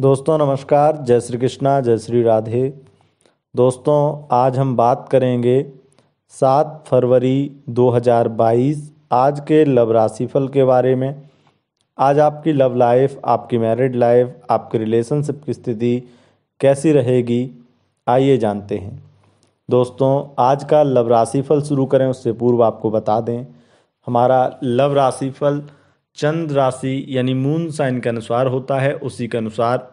दोस्तों नमस्कार जय श्री कृष्णा जय श्री राधे दोस्तों आज हम बात करेंगे सात फरवरी 2022 आज के लव राशिफल के बारे में आज आपकी लव लाइफ आपकी मैरिड लाइफ आपके रिलेशनशिप की स्थिति कैसी रहेगी आइए जानते हैं दोस्तों आज का लव राशिफल शुरू करें उससे पूर्व आपको बता दें हमारा लव राशिफल फल चंद्र राशि यानी मून साइन के अनुसार होता है उसी के अनुसार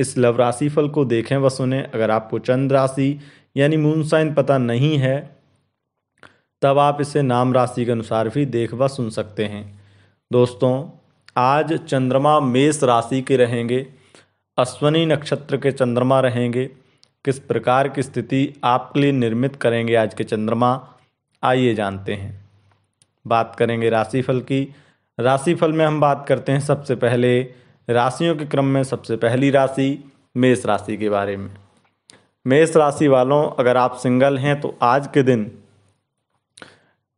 इस लव राशि फल को देखें व सुने अगर आपको चंद्र राशि यानी मून साइन पता नहीं है तब आप इसे नाम राशि के अनुसार भी देख व सुन सकते हैं दोस्तों आज चंद्रमा मेष राशि के रहेंगे अश्वनी नक्षत्र के चंद्रमा रहेंगे किस प्रकार की स्थिति आपके लिए निर्मित करेंगे आज के चंद्रमा आइए जानते हैं बात करेंगे राशिफल की राशिफल में हम बात करते हैं सबसे पहले राशियों के क्रम में सबसे पहली राशि मेष राशि के बारे में मेष राशि वालों अगर आप सिंगल हैं तो आज के दिन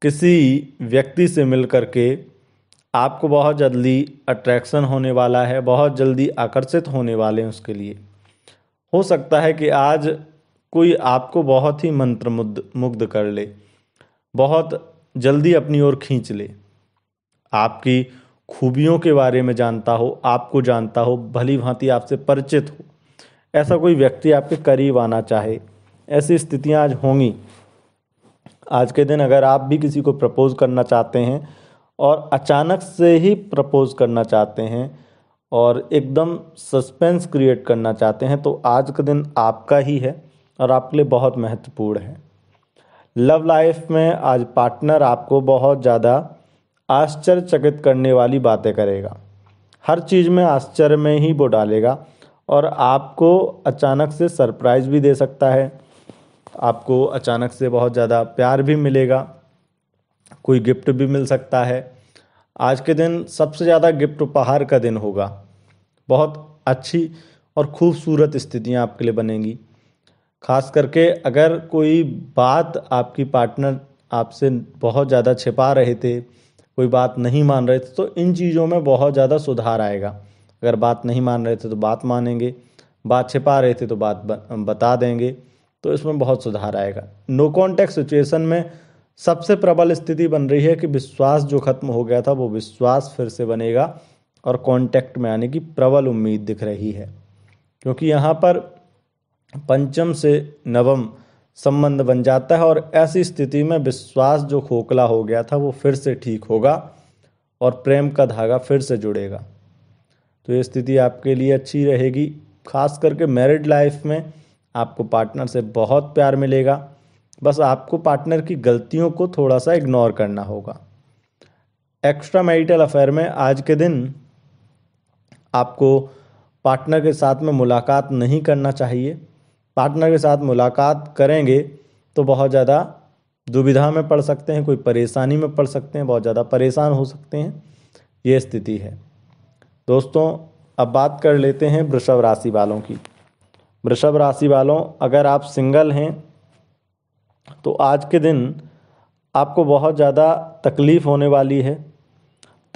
किसी व्यक्ति से मिल कर के आपको बहुत जल्दी अट्रैक्शन होने वाला है बहुत जल्दी आकर्षित होने वाले हैं उसके लिए हो सकता है कि आज कोई आपको बहुत ही मंत्र मुग्ध कर ले बहुत जल्दी अपनी ओर खींच ले आपकी खूबियों के बारे में जानता हो आपको जानता हो भली भांति आपसे परिचित हो ऐसा कोई व्यक्ति आपके करीब आना चाहे ऐसी स्थितियाँ आज होंगी आज के दिन अगर आप भी किसी को प्रपोज़ करना चाहते हैं और अचानक से ही प्रपोज़ करना चाहते हैं और एकदम सस्पेंस क्रिएट करना चाहते हैं तो आज का दिन आपका ही है और आपके लिए बहुत महत्वपूर्ण है लव लाइफ में आज पार्टनर आपको बहुत ज़्यादा आश्चर्यचकित करने वाली बातें करेगा हर चीज़ में आश्चर्य में ही वो डालेगा और आपको अचानक से सरप्राइज भी दे सकता है आपको अचानक से बहुत ज़्यादा प्यार भी मिलेगा कोई गिफ्ट भी मिल सकता है आज के दिन सबसे ज़्यादा गिफ्ट उपहार का दिन होगा बहुत अच्छी और खूबसूरत स्थितियाँ आपके लिए बनेंगी खास करके अगर कोई बात आपकी पार्टनर आपसे बहुत ज़्यादा छिपा रहे थे कोई बात नहीं मान रहे थे तो इन चीज़ों में बहुत ज़्यादा सुधार आएगा अगर बात नहीं मान रहे थे तो बात मानेंगे बात छिपा रहे थे तो बात बता देंगे तो इसमें बहुत सुधार आएगा नो कॉन्टैक्ट सिचुएशन में सबसे प्रबल स्थिति बन रही है कि विश्वास जो खत्म हो गया था वो विश्वास फिर से बनेगा और कॉन्टैक्ट में आने की प्रबल उम्मीद दिख रही है क्योंकि यहाँ पर पंचम से नवम संबंध बन जाता है और ऐसी स्थिति में विश्वास जो खोखला हो गया था वो फिर से ठीक होगा और प्रेम का धागा फिर से जुड़ेगा तो ये स्थिति आपके लिए अच्छी रहेगी खास करके मैरिड लाइफ में आपको पार्टनर से बहुत प्यार मिलेगा बस आपको पार्टनर की गलतियों को थोड़ा सा इग्नोर करना होगा एक्स्ट्रा मैरिटल अफेयर में आज के दिन आपको पार्टनर के साथ में मुलाकात नहीं करना चाहिए पार्टनर के साथ मुलाकात करेंगे तो बहुत ज़्यादा दुविधा में पड़ सकते हैं कोई परेशानी में पड़ सकते हैं बहुत ज़्यादा परेशान हो सकते हैं ये स्थिति है दोस्तों अब बात कर लेते हैं वृषभ राशि वालों की वृषभ राशि वालों अगर आप सिंगल हैं तो आज के दिन आपको बहुत ज़्यादा तकलीफ़ होने वाली है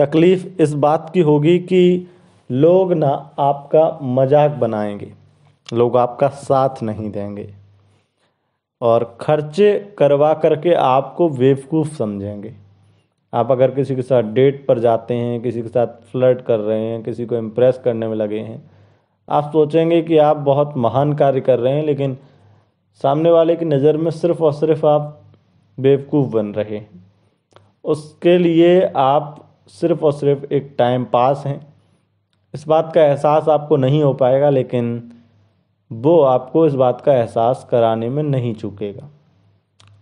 तकलीफ़ इस बात की होगी कि लोग ना आपका मजाक बनाएंगे लोग आपका साथ नहीं देंगे और खर्चे करवा करके आपको बेवकूफ़ समझेंगे आप अगर किसी के साथ डेट पर जाते हैं किसी के साथ फ्लर्ट कर रहे हैं किसी को इम्प्रेस करने में लगे हैं आप सोचेंगे कि आप बहुत महान कार्य कर रहे हैं लेकिन सामने वाले की नज़र में सिर्फ और सिर्फ आप बेवकूफ़ बन रहे हैं उसके लिए आप सिर्फ और सिर्फ एक टाइम पास हैं इस बात का एहसास आपको नहीं हो पाएगा लेकिन वो आपको इस बात का एहसास कराने में नहीं चूकेगा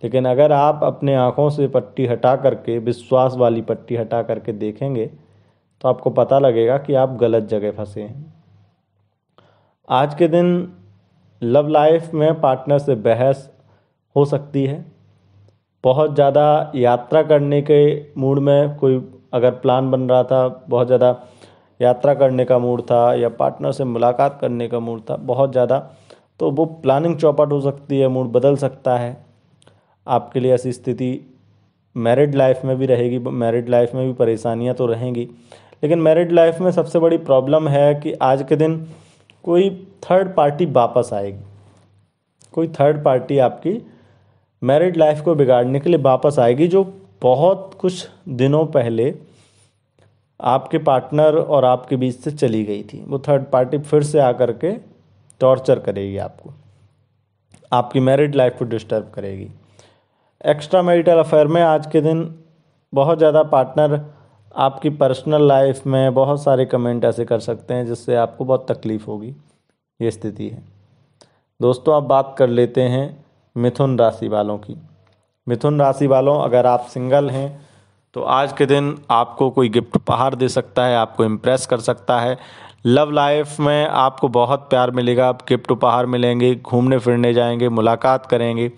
लेकिन अगर आप अपने आँखों से पट्टी हटा करके विश्वास वाली पट्टी हटा करके देखेंगे तो आपको पता लगेगा कि आप गलत जगह फंसे हैं आज के दिन लव लाइफ में पार्टनर से बहस हो सकती है बहुत ज़्यादा यात्रा करने के मूड में कोई अगर प्लान बन रहा था बहुत ज़्यादा यात्रा करने का मूड था या पार्टनर से मुलाकात करने का मूड था बहुत ज़्यादा तो वो प्लानिंग चौपट हो सकती है मूड बदल सकता है आपके लिए ऐसी स्थिति मैरिड लाइफ में भी रहेगी मैरिड लाइफ में भी परेशानियां तो रहेंगी लेकिन मैरिड लाइफ में सबसे बड़ी प्रॉब्लम है कि आज के दिन कोई थर्ड पार्टी वापस आएगी कोई थर्ड पार्टी आपकी मैरिड लाइफ को बिगाड़ने के लिए वापस आएगी जो बहुत कुछ दिनों पहले आपके पार्टनर और आपके बीच से चली गई थी वो थर्ड पार्टी फिर से आकर के टॉर्चर करेगी आपको आपकी मैरिड लाइफ को डिस्टर्ब करेगी एक्स्ट्रा मैरिटल अफेयर में आज के दिन बहुत ज़्यादा पार्टनर आपकी पर्सनल लाइफ में बहुत सारे कमेंट ऐसे कर सकते हैं जिससे आपको बहुत तकलीफ़ होगी ये स्थिति है दोस्तों आप बात कर लेते हैं मिथुन राशि वालों की मिथुन राशि वालों अगर आप सिंगल हैं तो आज के दिन आपको कोई गिफ्ट उपहार दे सकता है आपको इम्प्रेस कर सकता है लव लाइफ में आपको बहुत प्यार मिलेगा आप गिफ्ट उपहार मिलेंगे घूमने फिरने जाएंगे मुलाकात करेंगे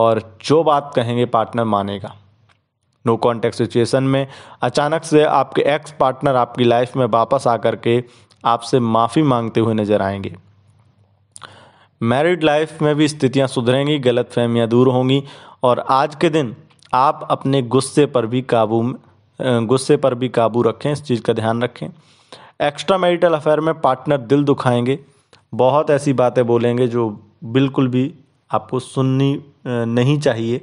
और जो बात कहेंगे पार्टनर मानेगा नो कॉन्टेक्ट सिचुएशन में अचानक से आपके एक्स पार्टनर आपकी लाइफ में वापस आ के आपसे माफ़ी मांगते हुए नजर आएंगे मैरिड लाइफ में भी स्थितियां सुधरेंगी गलत फहमियाँ दूर होंगी और आज के दिन आप अपने गुस्से पर भी काबू गुस्से पर भी काबू रखें इस चीज़ का ध्यान रखें एक्स्ट्रा मैरिटल अफेयर में पार्टनर दिल दुखाएंगे बहुत ऐसी बातें बोलेंगे जो बिल्कुल भी आपको सुननी नहीं चाहिए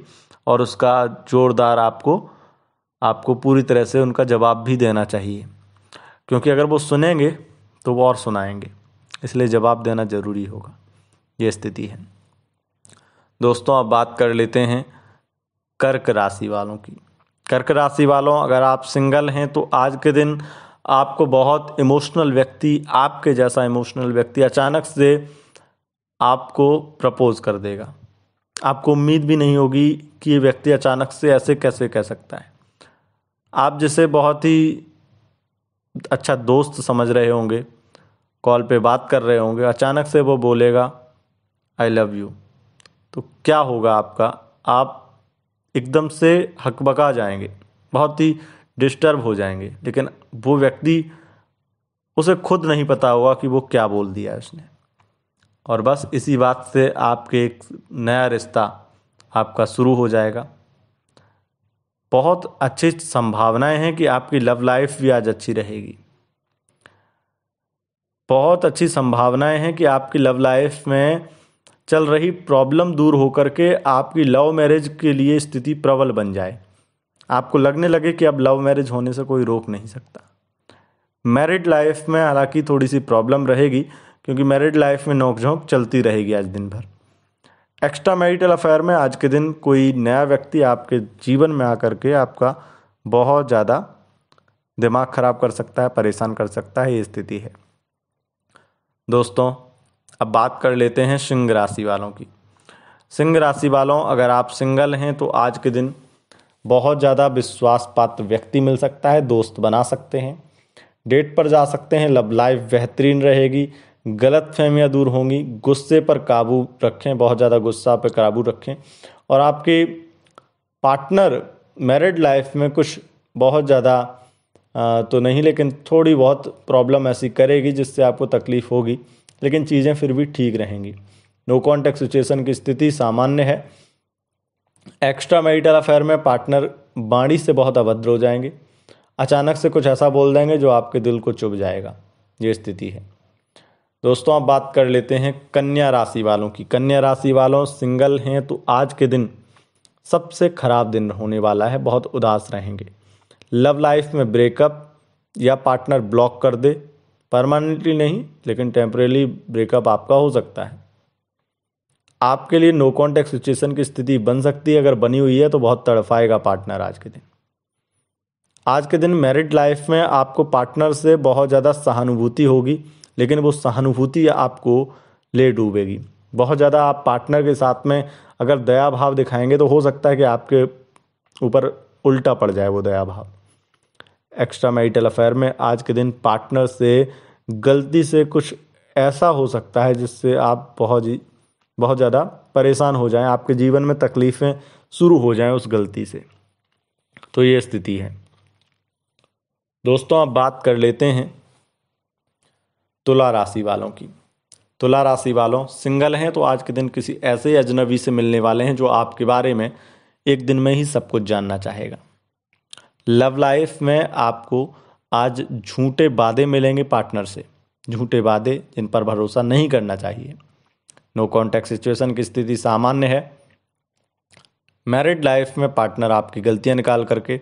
और उसका जोरदार आपको आपको पूरी तरह से उनका जवाब भी देना चाहिए क्योंकि अगर वो सुनेंगे तो वो और सुनाएंगे इसलिए जवाब देना ज़रूरी होगा ये स्थिति है दोस्तों अब बात कर लेते हैं कर्क राशि वालों की कर्क राशि वालों अगर आप सिंगल हैं तो आज के दिन आपको बहुत इमोशनल व्यक्ति आपके जैसा इमोशनल व्यक्ति अचानक से आपको प्रपोज कर देगा आपको उम्मीद भी नहीं होगी कि ये व्यक्ति अचानक से ऐसे कैसे कह सकता है आप जिसे बहुत ही अच्छा दोस्त समझ रहे होंगे कॉल पे बात कर रहे होंगे अचानक से वो बोलेगा आई लव यू तो क्या होगा आपका आप एकदम से हकबका जाएंगे बहुत ही डिस्टर्ब हो जाएंगे लेकिन वो व्यक्ति उसे खुद नहीं पता होगा कि वो क्या बोल दिया उसने और बस इसी बात से आपके एक नया रिश्ता आपका शुरू हो जाएगा बहुत अच्छी संभावनाएं हैं कि आपकी लव लाइफ भी आज अच्छी रहेगी बहुत अच्छी संभावनाएं हैं कि आपकी लव लाइफ में चल रही प्रॉब्लम दूर होकर के आपकी लव मैरिज के लिए स्थिति प्रबल बन जाए आपको लगने लगे कि अब लव मैरिज होने से कोई रोक नहीं सकता मैरिड लाइफ में हालांकि थोड़ी सी प्रॉब्लम रहेगी क्योंकि मैरिड लाइफ में नोकझोंक चलती रहेगी आज दिन भर एक्स्ट्रा मैरिटल अफेयर में आज के दिन कोई नया व्यक्ति आपके जीवन में आकर के आपका बहुत ज़्यादा दिमाग ख़राब कर सकता है परेशान कर सकता है ये स्थिति है दोस्तों अब बात कर लेते हैं सिंह राशि वालों की सिंह राशि वालों अगर आप सिंगल हैं तो आज के दिन बहुत ज़्यादा विश्वास पात्र व्यक्ति मिल सकता है दोस्त बना सकते हैं डेट पर जा सकते हैं लव लाइफ बेहतरीन रहेगी गलत फहमियाँ दूर होंगी गुस्से पर काबू रखें बहुत ज़्यादा गुस्सा पर काबू रखें और आपके पार्टनर मैरिड लाइफ में कुछ बहुत ज़्यादा तो नहीं लेकिन थोड़ी बहुत प्रॉब्लम ऐसी करेगी जिससे आपको तकलीफ़ होगी लेकिन चीज़ें फिर भी ठीक रहेंगी नो कॉन्टैक्ट सिचुएशन की स्थिति सामान्य है एक्स्ट्रा मैरिटल अफेयर में पार्टनर बाणी से बहुत अभद्र हो जाएंगे अचानक से कुछ ऐसा बोल देंगे जो आपके दिल को चुभ जाएगा ये स्थिति है दोस्तों आप बात कर लेते हैं कन्या राशि वालों की कन्या राशि वालों सिंगल हैं तो आज के दिन सबसे खराब दिन होने वाला है बहुत उदास रहेंगे लव लाइफ में ब्रेकअप या पार्टनर ब्लॉक कर दे परमानेंटली नहीं लेकिन टेम्परेली ब्रेकअप आपका हो सकता है आपके लिए नो कॉन्टैक्ट सिचुएशन की स्थिति बन सकती है अगर बनी हुई है तो बहुत तड़फाएगा पार्टनर आज के दिन आज के दिन मैरिड लाइफ में आपको पार्टनर से बहुत ज़्यादा सहानुभूति होगी लेकिन वो सहानुभूति आपको ले डूबेगी बहुत ज़्यादा आप पार्टनर के साथ में अगर दया भाव दिखाएंगे तो हो सकता है कि आपके ऊपर उल्टा पड़ जाए वो दया भाव एक्स्ट्रा मैरिटल अफेयर में आज के दिन पार्टनर से गलती से कुछ ऐसा हो सकता है जिससे आप बहुत ही बहुत ज़्यादा परेशान हो जाएं आपके जीवन में तकलीफ़ें शुरू हो जाएं उस गलती से तो ये स्थिति है दोस्तों आप बात कर लेते हैं तुला राशि वालों की तुला राशि वालों सिंगल हैं तो आज के दिन किसी ऐसे अजनबी से मिलने वाले हैं जो आपके बारे में एक दिन में ही सब कुछ जानना चाहेगा लव लाइफ में आपको आज झूठे वादे मिलेंगे पार्टनर से झूठे वादे जिन पर भरोसा नहीं करना चाहिए नो कॉन्टैक्ट सिचुएशन की स्थिति सामान्य है मैरिड लाइफ में पार्टनर आपकी गलतियां निकाल करके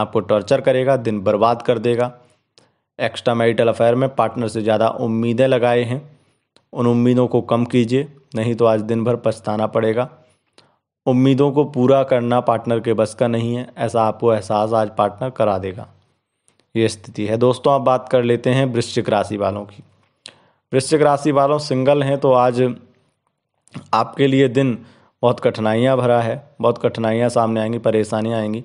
आपको टॉर्चर करेगा दिन बर्बाद कर देगा एक्स्ट्रा मैरिटल अफेयर में पार्टनर से ज़्यादा उम्मीदें लगाए हैं उन उम्मीदों को कम कीजिए नहीं तो आज दिन भर पछताना पड़ेगा उम्मीदों को पूरा करना पार्टनर के बस का नहीं है ऐसा आपको एहसास आज पार्टनर करा देगा ये स्थिति है दोस्तों आप बात कर लेते हैं वृश्चिक राशि वालों की वृश्चिक राशि वालों सिंगल हैं तो आज आपके लिए दिन बहुत कठिनाइयाँ भरा है बहुत कठिनाइयाँ सामने आएंगी परेशानियाँ आएंगी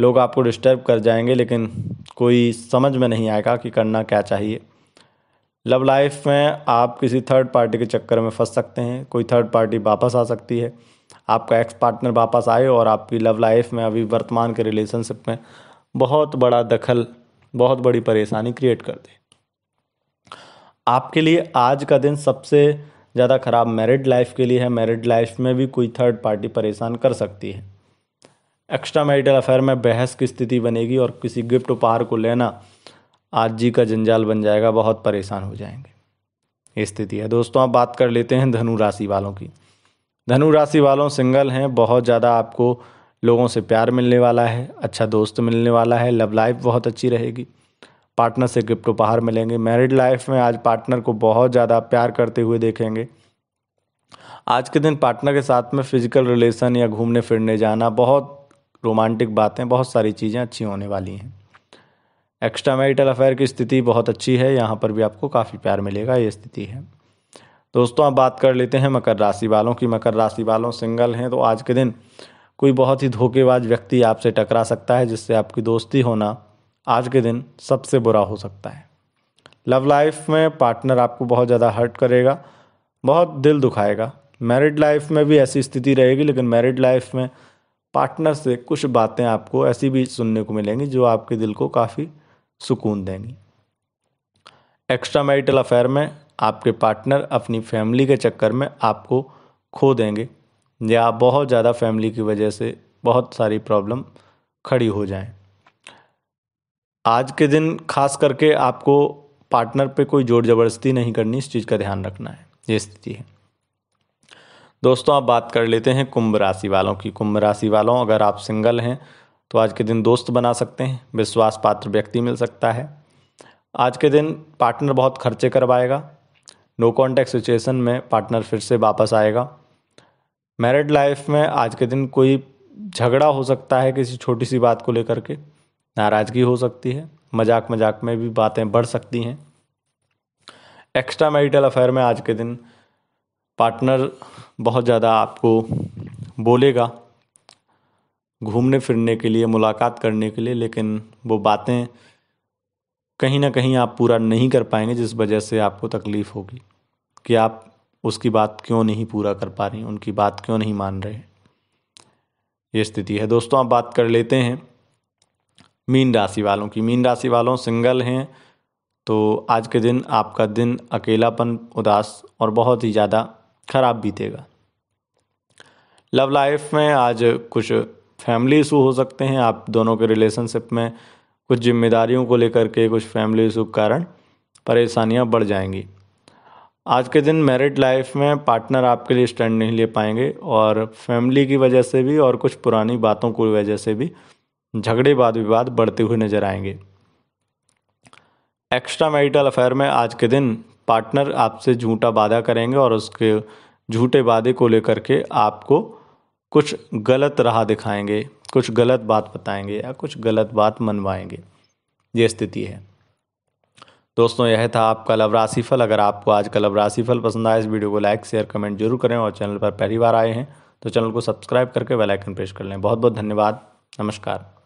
लोग आपको डिस्टर्ब कर जाएंगे लेकिन कोई समझ में नहीं आएगा कि करना क्या चाहिए लव लाइफ में आप किसी थर्ड पार्टी के चक्कर में फंस सकते हैं कोई थर्ड पार्टी वापस आ सकती है आपका एक्स पार्टनर वापस आए और आपकी लव लाइफ में अभी वर्तमान के रिलेशनशिप में बहुत बड़ा दखल बहुत बड़ी परेशानी क्रिएट कर दे आपके लिए आज का दिन सबसे ज़्यादा ख़राब मैरिड लाइफ के लिए है मैरिड लाइफ में भी कोई थर्ड पार्टी परेशान कर सकती है एक्स्ट्रा मैरिटल अफेयर में बहस की स्थिति बनेगी और किसी गिफ्ट उपहार को लेना आज जी का जंजाल बन जाएगा बहुत परेशान हो जाएंगे ये स्थिति है दोस्तों आप बात कर लेते हैं धनु राशि वालों की धनु राशि वालों सिंगल हैं बहुत ज़्यादा आपको लोगों से प्यार मिलने वाला है अच्छा दोस्त मिलने वाला है लव लाइफ बहुत अच्छी रहेगी पार्टनर से गिफ्ट उपहार मिलेंगे मैरिड लाइफ में आज पार्टनर को बहुत ज़्यादा प्यार करते हुए देखेंगे आज के दिन पार्टनर के साथ में फिजिकल रिलेशन या घूमने फिरने जाना बहुत रोमांटिक बातें बहुत सारी चीज़ें अच्छी होने वाली हैं एक्स्ट्रा मैरिटल अफेयर की स्थिति बहुत अच्छी है यहाँ पर भी आपको काफ़ी प्यार मिलेगा ये स्थिति है दोस्तों अब बात कर लेते हैं मकर राशि वालों की मकर राशि वालों सिंगल हैं तो आज के दिन कोई बहुत ही धोखेबाज व्यक्ति आपसे टकरा सकता है जिससे आपकी दोस्ती होना आज के दिन सबसे बुरा हो सकता है लव लाइफ में पार्टनर आपको बहुत ज़्यादा हर्ट करेगा बहुत दिल दुखाएगा मैरिड लाइफ में भी ऐसी स्थिति रहेगी लेकिन मैरिड लाइफ में पार्टनर से कुछ बातें आपको ऐसी भी सुनने को मिलेंगी जो आपके दिल को काफ़ी सुकून देंगी एक्स्ट्रा मैरिटल अफेयर में आपके पार्टनर अपनी फैमिली के चक्कर में आपको खो देंगे या आप बहुत ज़्यादा फैमिली की वजह से बहुत सारी प्रॉब्लम खड़ी हो जाएं आज के दिन खास करके आपको पार्टनर पे कोई जोर ज़बरदस्ती नहीं करनी इस चीज़ का ध्यान रखना है ये स्थिति है दोस्तों आप बात कर लेते हैं कुंभ राशि वालों की कुंभ राशि वालों अगर आप सिंगल हैं तो आज के दिन दोस्त बना सकते हैं विश्वास पात्र व्यक्ति मिल सकता है आज के दिन पार्टनर बहुत खर्चे करवाएगा नो कॉन्टैक्ट सिचुएशन में पार्टनर फिर से वापस आएगा मैरिड लाइफ में आज के दिन कोई झगड़ा हो सकता है किसी छोटी सी बात को लेकर के नाराज़गी हो सकती है मजाक मजाक में भी बातें बढ़ सकती हैं एक्स्ट्रा मैरिटल अफेयर में आज के दिन पार्टनर बहुत ज़्यादा आपको बोलेगा घूमने फिरने के लिए मुलाकात करने के लिए लेकिन वो बातें कहीं ना कहीं आप पूरा नहीं कर पाएंगे जिस वजह से आपको तकलीफ़ होगी कि आप उसकी बात क्यों नहीं पूरा कर पा रही उनकी बात क्यों नहीं मान रहे ये स्थिति है दोस्तों आप बात कर लेते हैं मीन राशि वालों की मीन राशि वालों सिंगल हैं तो आज के दिन आपका दिन अकेलापन उदास और बहुत ही ज़्यादा खराब बीतेगा लव लाइफ में आज कुछ फैमिली इशू हो सकते हैं आप दोनों के रिलेशनशिप में कुछ जिम्मेदारियों को लेकर के कुछ फैमिली इशू के कारण परेशानियाँ बढ़ जाएंगी आज के दिन मैरिड लाइफ में पार्टनर आपके लिए स्टैंड नहीं ले पाएंगे और फैमिली की वजह से भी और कुछ पुरानी बातों की वजह से भी झगड़े वाद विवाद बढ़ते हुए नजर आएंगे एक्स्ट्रा मैरिटल अफेयर में आज के दिन पार्टनर आपसे झूठा वादा करेंगे और उसके झूठे वादे को लेकर के आपको कुछ गलत राह दिखाएंगे कुछ गलत बात बताएंगे या कुछ गलत बात मनवाएंगे ये स्थिति है दोस्तों यह था आपका लव राशिफल अगर आपको आज का लव राशिफल पसंद आया इस वीडियो को लाइक शेयर कमेंट जरूर करें और चैनल पर पहली बार आए हैं तो चैनल को सब्सक्राइब करके बेल आइकन प्रेस कर लें बहुत बहुत धन्यवाद नमस्कार